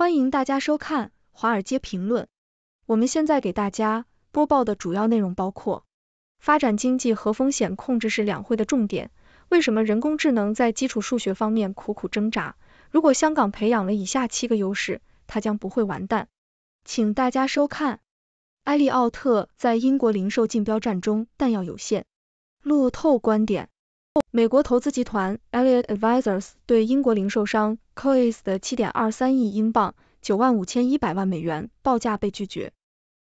欢迎大家收看《华尔街评论》。我们现在给大家播报的主要内容包括：发展经济和风险控制是两会的重点。为什么人工智能在基础数学方面苦苦挣扎？如果香港培养了以下七个优势，它将不会完蛋。请大家收看。埃利奥特在英国零售竞标战中弹药有限。路透观点：美国投资集团 Elliott Advisors 对英国零售商。o y s 的七点二三亿英镑，九万五千一百万美元报价被拒绝。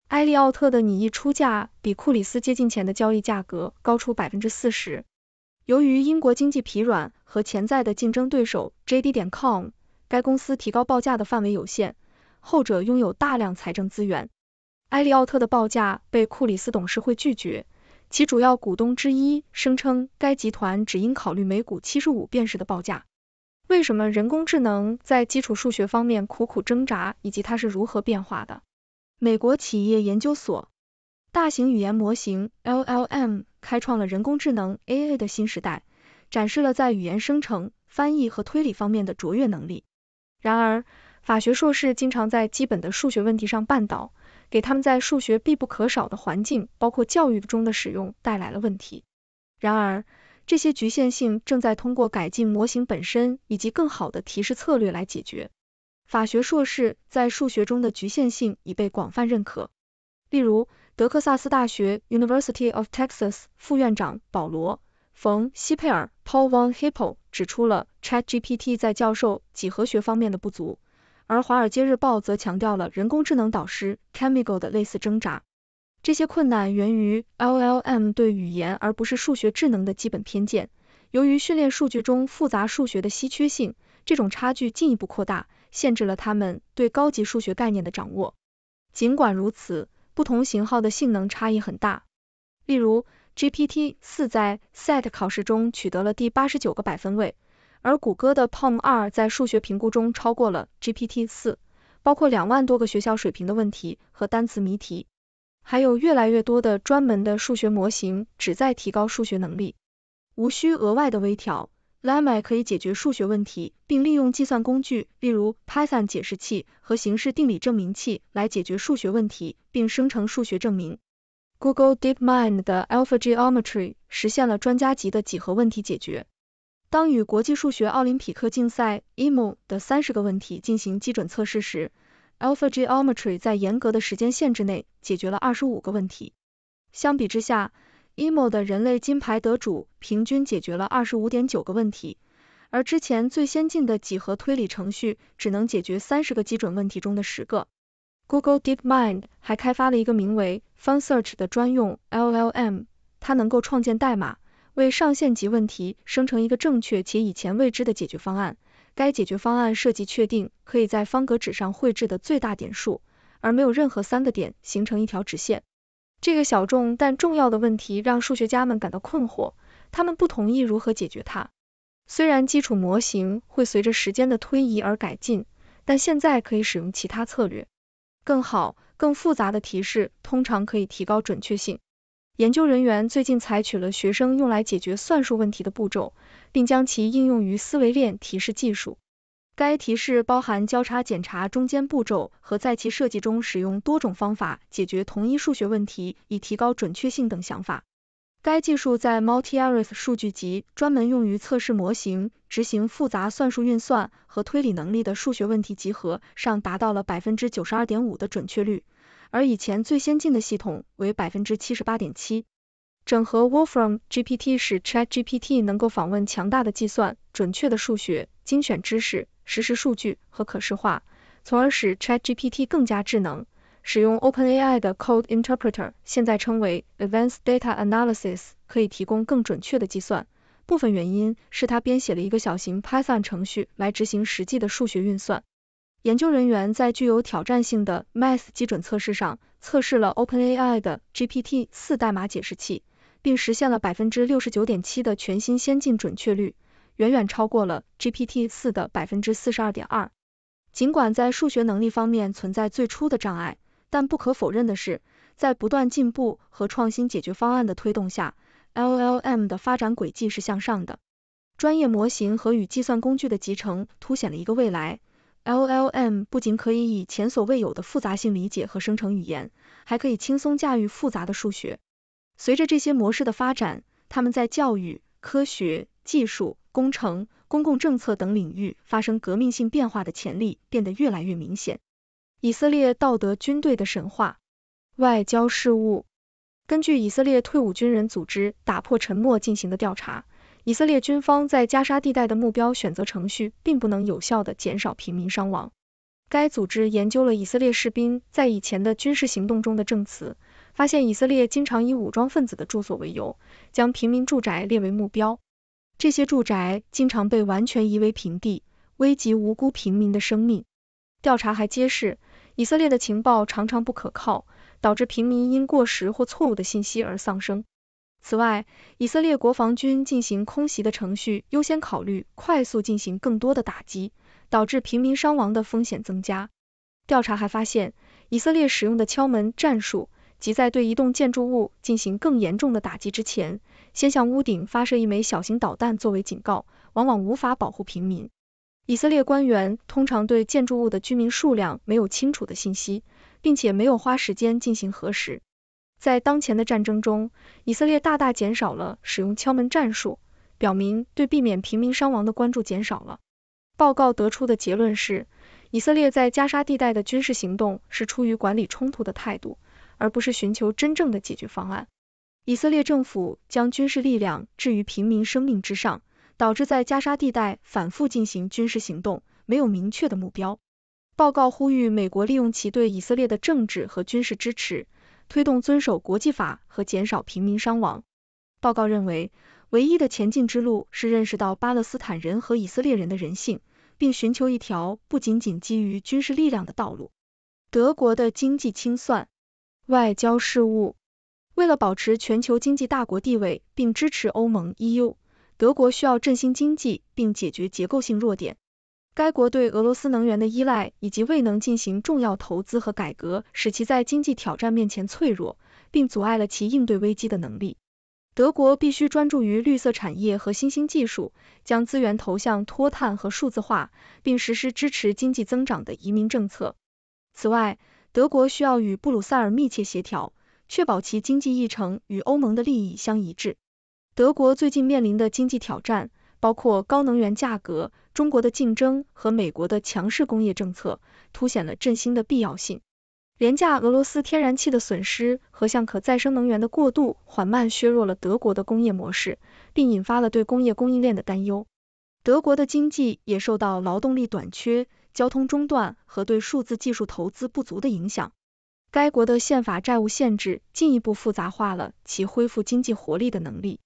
埃利奥特的拟议出价比库里斯接近前的交易价格高出百分之四十。由于英国经济疲软和潜在的竞争对手 JD.com，该公司提高报价的范围有限。后者拥有大量财政资源。埃利奥特的报价被库里斯董事会拒绝，其主要股东之一声称该集团只应考虑每股七十五便士的报价。为什么人工智能在基础数学方面苦苦挣扎，以及它是如何变化的？美国企业研究所大型语言模型 （LLM） 开创了人工智能 （AI） 的新时代，展示了在语言生成、翻译和推理方面的卓越能力。然而，法学硕士经常在基本的数学问题上绊倒，给他们在数学必不可少的环境，包括教育中的使用带来了问题。然而，这些局限性正在通过改进模型本身以及更好的提示策略来解决。法学硕士在数学中的局限性已被广泛认可。例如，德克萨斯大学 University of Texas 副院长保罗·冯西佩尔 Paul von Hippel 指出了 ChatGPT 在教授几何学方面的不足，而《华尔街日报》则强调了人工智能导师 c h e m i c a l 的类似挣扎。这些困难源于 LLM 对语言而不是数学智能的基本偏见。由于训练数据中复杂数学的稀缺性，这种差距进一步扩大，限制了他们对高级数学概念的掌握。尽管如此，不同型号的性能差异很大。例如，GPT-4 在 SAT 考试中取得了第八十九个百分位，而谷歌的 Palm 2在数学评估中超过了 GPT-4，包括两万多个学校水平的问题和单词谜题。还有越来越多的专门的数学模型旨在提高数学能力，无需额外的微调。l i a m a 可以解决数学问题，并利用计算工具，例如 Python 解释器和形式定理证明器来解决数学问题，并生成数学证明。Google DeepMind 的 AlphaGeometry 实现了专家级的几何问题解决。当与国际数学奥林匹克竞赛 e m o 的三十个问题进行基准测试时，AlphaGeometry 在严格的时间限制内解决了25个问题。相比之下，Imo 的人类金牌得主平均解决了25.9个问题，而之前最先进的几何推理程序只能解决30个基准问题中的10个。Google DeepMind 还开发了一个名为 FunSearch 的专用 LLM，它能够创建代码，为上限级问题生成一个正确且以前未知的解决方案。该解决方案设计确定可以在方格纸上绘制的最大点数，而没有任何三个点形成一条直线。这个小众但重要的问题让数学家们感到困惑，他们不同意如何解决它。虽然基础模型会随着时间的推移而改进，但现在可以使用其他策略，更好、更复杂的提示通常可以提高准确性。研究人员最近采取了学生用来解决算术问题的步骤，并将其应用于思维链提示技术。该提示包含交叉检查中间步骤和在其设计中使用多种方法解决同一数学问题以提高准确性等想法。该技术在 MultiArith 数据集（专门用于测试模型执行复杂算术运算和推理能力的数学问题集合）上达到了百分之九十二点五的准确率。而以前最先进的系统为百分之七十八点七。整合 Wolfram GPT 使 Chat GPT 能够访问强大的计算、准确的数学、精选知识、实时数据和可视化，从而使 Chat GPT 更加智能。使用 OpenAI 的 Code Interpreter（ 现在称为 Advanced Data Analysis） 可以提供更准确的计算，部分原因是它编写了一个小型 Python 程序来执行实际的数学运算。研究人员在具有挑战性的 Math 基准测试上测试了 OpenAI 的 GPT-4 代码解释器，并实现了69.7%的全新先进准确率，远远超过了 GPT-4 的42.2%。尽管在数学能力方面存在最初的障碍，但不可否认的是，在不断进步和创新解决方案的推动下，LLM 的发展轨迹是向上的。专业模型和与计算工具的集成凸显了一个未来。LLM 不仅可以以前所未有的复杂性理解和生成语言，还可以轻松驾驭复杂的数学。随着这些模式的发展，他们在教育、科学、技术、工程、公共政策等领域发生革命性变化的潜力变得越来越明显。以色列道德军队的神话，外交事务，根据以色列退伍军人组织打破沉默进行的调查。以色列军方在加沙地带的目标选择程序并不能有效的减少平民伤亡。该组织研究了以色列士兵在以前的军事行动中的证词，发现以色列经常以武装分子的住所为由，将平民住宅列为目标。这些住宅经常被完全夷为平地，危及无辜平民的生命。调查还揭示，以色列的情报常常不可靠，导致平民因过时或错误的信息而丧生。此外，以色列国防军进行空袭的程序优先考虑快速进行更多的打击，导致平民伤亡的风险增加。调查还发现，以色列使用的“敲门”战术，即在对一栋建筑物进行更严重的打击之前，先向屋顶发射一枚小型导弹作为警告，往往无法保护平民。以色列官员通常对建筑物的居民数量没有清楚的信息，并且没有花时间进行核实。在当前的战争中，以色列大大减少了使用敲门战术，表明对避免平民伤亡的关注减少了。报告得出的结论是，以色列在加沙地带的军事行动是出于管理冲突的态度，而不是寻求真正的解决方案。以色列政府将军事力量置于平民生命之上，导致在加沙地带反复进行军事行动，没有明确的目标。报告呼吁美国利用其对以色列的政治和军事支持。推动遵守国际法和减少平民伤亡。报告认为，唯一的前进之路是认识到巴勒斯坦人和以色列人的人性，并寻求一条不仅仅基于军事力量的道路。德国的经济清算、外交事务，为了保持全球经济大国地位并支持欧盟 （EU），德国需要振兴经济并解决结构性弱点。该国对俄罗斯能源的依赖，以及未能进行重要投资和改革，使其在经济挑战面前脆弱，并阻碍了其应对危机的能力。德国必须专注于绿色产业和新兴技术，将资源投向脱碳和数字化，并实施支持经济增长的移民政策。此外，德国需要与布鲁塞尔密切协调，确保其经济议程与欧盟的利益相一致。德国最近面临的经济挑战包括高能源价格。中国的竞争和美国的强势工业政策凸显了振兴的必要性。廉价俄罗斯天然气的损失和向可再生能源的过度缓慢削弱了德国的工业模式，并引发了对工业供应链的担忧。德国的经济也受到劳动力短缺、交通中断和对数字技术投资不足的影响。该国的宪法债务限制进一步复杂化了其恢复经济活力的能力。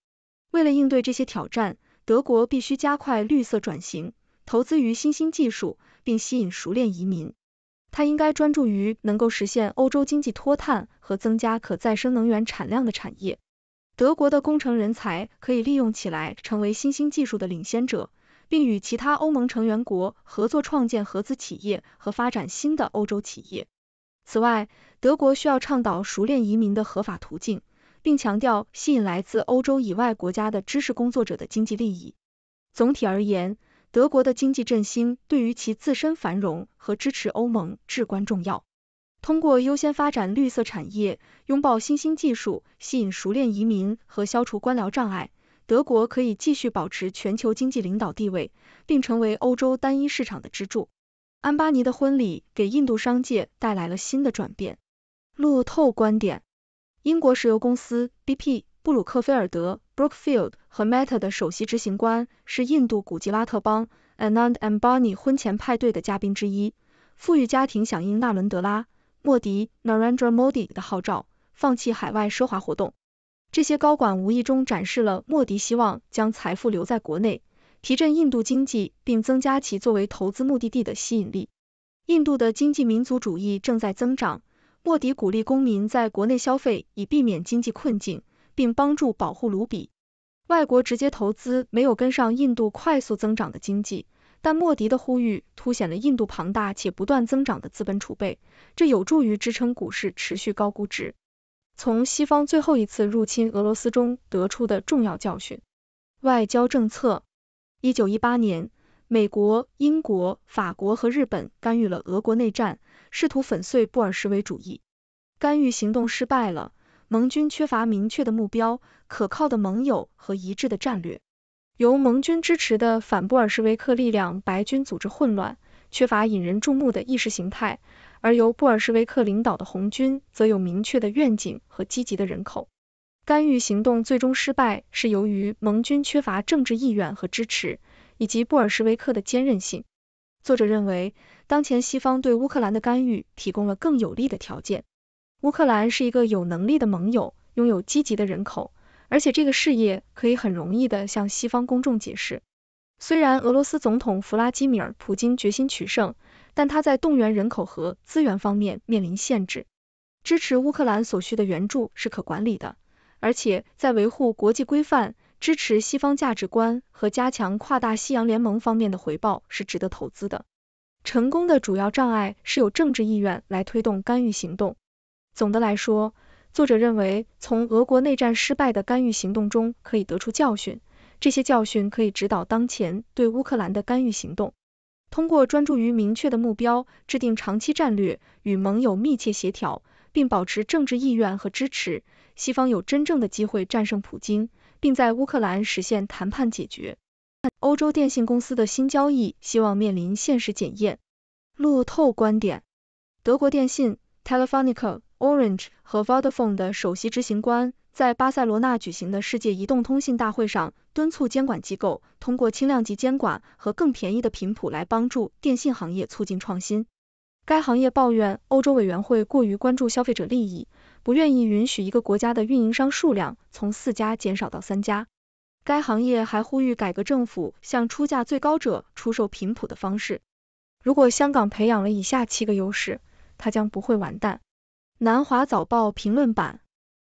为了应对这些挑战，德国必须加快绿色转型。投资于新兴技术，并吸引熟练移民。他应该专注于能够实现欧洲经济脱碳和增加可再生能源产量的产业。德国的工程人才可以利用起来，成为新兴技术的领先者，并与其他欧盟成员国合作，创建合资企业和发展新的欧洲企业。此外，德国需要倡导熟练移民的合法途径，并强调吸引来自欧洲以外国家的知识工作者的经济利益。总体而言。德国的经济振兴对于其自身繁荣和支持欧盟至关重要。通过优先发展绿色产业、拥抱新兴技术、吸引熟练移民和消除官僚障碍，德国可以继续保持全球经济领导地位，并成为欧洲单一市场的支柱。安巴尼的婚礼给印度商界带来了新的转变。路透观点：英国石油公司 BP。布鲁克菲尔德 （Brookfield） 和 Meta 的首席执行官是印度古吉拉特邦 a n a n d Ambani 婚前派对的嘉宾之一。富裕家庭响应纳伦德拉·莫迪 （Narendra Modi） 的号召，放弃海外奢华活动。这些高管无意中展示了莫迪希望将财富留在国内，提振印度经济并增加其作为投资目的地的吸引力。印度的经济民族主义正在增长，莫迪鼓励公民在国内消费以避免经济困境。并帮助保护卢比。外国直接投资没有跟上印度快速增长的经济，但莫迪的呼吁凸显了印度庞大且不断增长的资本储备，这有助于支撑股市持续高估值。从西方最后一次入侵俄罗斯中得出的重要教训：外交政策。一九一八年，美国、英国、法国和日本干预了俄国内战，试图粉碎布尔什维主义。干预行动失败了。盟军缺乏明确的目标、可靠的盟友和一致的战略。由盟军支持的反布尔什维克力量白军组织混乱，缺乏引人注目的意识形态，而由布尔什维克领导的红军则有明确的愿景和积极的人口干预行动。最终失败是由于盟军缺乏政治意愿和支持，以及布尔什维克的坚韧性。作者认为，当前西方对乌克兰的干预提供了更有利的条件。乌克兰是一个有能力的盟友，拥有积极的人口，而且这个事业可以很容易的向西方公众解释。虽然俄罗斯总统弗拉基米尔·普京决心取胜，但他在动员人口和资源方面面临限制。支持乌克兰所需的援助是可管理的，而且在维护国际规范、支持西方价值观和加强跨大西洋联盟方面的回报是值得投资的。成功的主要障碍是有政治意愿来推动干预行动。总的来说，作者认为从俄国内战失败的干预行动中可以得出教训，这些教训可以指导当前对乌克兰的干预行动。通过专注于明确的目标，制定长期战略，与盟友密切协调，并保持政治意愿和支持，西方有真正的机会战胜普京，并在乌克兰实现谈判解决。欧洲电信公司的新交易希望面临现实检验。路透观点：德国电信 t e l e f o n i c a Orange 和 Vodafone 的首席执行官在巴塞罗那举行的世界移动通信大会上敦促监管机构通过轻量级监管和更便宜的频谱来帮助电信行业促进创新。该行业抱怨欧洲委员会过于关注消费者利益，不愿意允许一个国家的运营商数量从四家减少到三家。该行业还呼吁改革政府向出价最高者出售频谱的方式。如果香港培养了以下七个优势，它将不会完蛋。南华早报评论版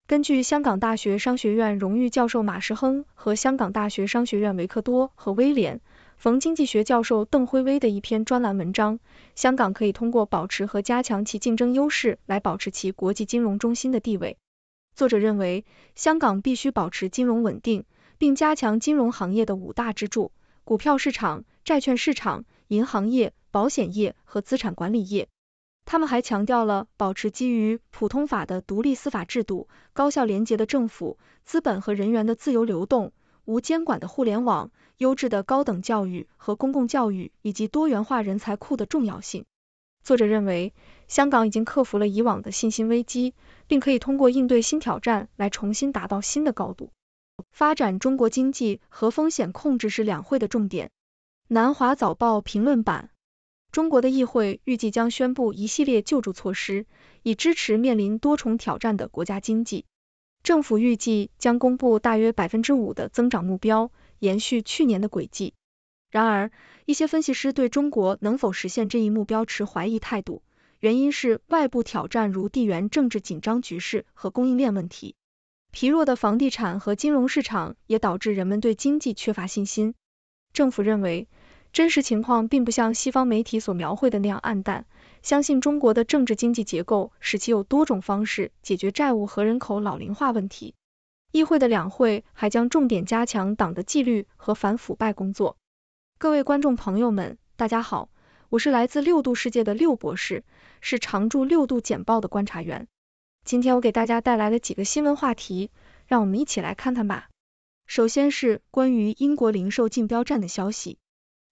根据香港大学商学院荣誉教授马世亨和香港大学商学院维克多和威廉冯经济学教授邓辉威的一篇专栏文章，香港可以通过保持和加强其竞争优势来保持其国际金融中心的地位。作者认为，香港必须保持金融稳定，并加强金融行业的五大支柱：股票市场、债券市场、银行业、保险业和资产管理业。他们还强调了保持基于普通法的独立司法制度、高效廉洁的政府、资本和人员的自由流动、无监管的互联网、优质的高等教育和公共教育以及多元化人才库的重要性。作者认为，香港已经克服了以往的信心危机，并可以通过应对新挑战来重新达到新的高度。发展中国经济和风险控制是两会的重点。南华早报评论版。中国的议会预计将宣布一系列救助措施，以支持面临多重挑战的国家经济。政府预计将公布大约百分之五的增长目标，延续去年的轨迹。然而，一些分析师对中国能否实现这一目标持怀疑态度，原因是外部挑战如地缘政治紧张局势和供应链问题，疲弱的房地产和金融市场也导致人们对经济缺乏信心。政府认为。真实情况并不像西方媒体所描绘的那样暗淡，相信中国的政治经济结构使其有多种方式解决债务和人口老龄化问题。议会的两会还将重点加强党的纪律和反腐败工作。各位观众朋友们，大家好，我是来自六度世界的六博士，是常驻六度简报的观察员。今天我给大家带来了几个新闻话题，让我们一起来看看吧。首先是关于英国零售竞标站的消息。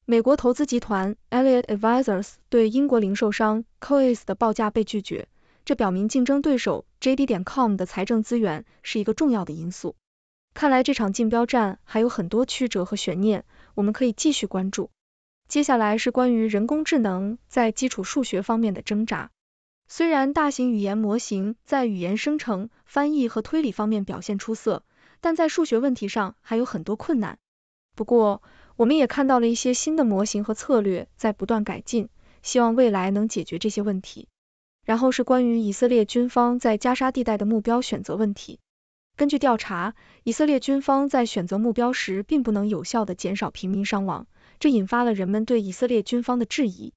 美国投资集团 Elliott Advisors 对英国零售商 Cois 的报价被拒绝，这表明竞争对手 JD 点 com 的财政资源是一个重要的因素。看来这场竞标战还有很多曲折和悬念，我们可以继续关注。接下来是关于人工智能在基础数学方面的挣扎。虽然大型语言模型在语言生成、翻译和推理方面表现出色，但在数学问题上还有很多困难。不过，我们也看到了一些新的模型和策略在不断改进，希望未来能解决这些问题。然后是关于以色列军方在加沙地带的目标选择问题。根据调查，以色列军方在选择目标时并不能有效的减少平民伤亡，这引发了人们对以色列军方的质疑。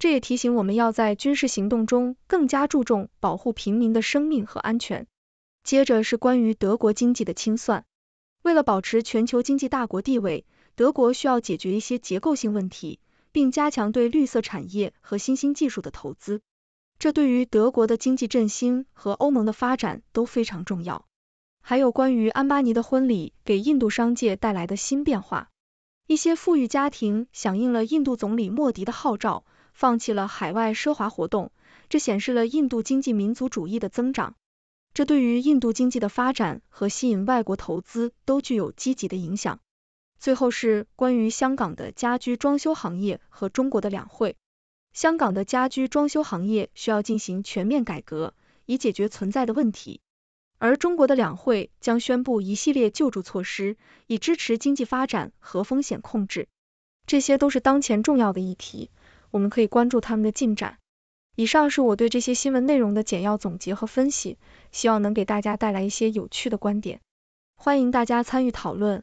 这也提醒我们要在军事行动中更加注重保护平民的生命和安全。接着是关于德国经济的清算，为了保持全球经济大国地位。德国需要解决一些结构性问题，并加强对绿色产业和新兴技术的投资，这对于德国的经济振兴和欧盟的发展都非常重要。还有关于安巴尼的婚礼给印度商界带来的新变化，一些富裕家庭响应了印度总理莫迪的号召，放弃了海外奢华活动，这显示了印度经济民族主义的增长，这对于印度经济的发展和吸引外国投资都具有积极的影响。最后是关于香港的家居装修行业和中国的两会。香港的家居装修行业需要进行全面改革，以解决存在的问题。而中国的两会将宣布一系列救助措施，以支持经济发展和风险控制。这些都是当前重要的议题，我们可以关注他们的进展。以上是我对这些新闻内容的简要总结和分析，希望能给大家带来一些有趣的观点。欢迎大家参与讨论。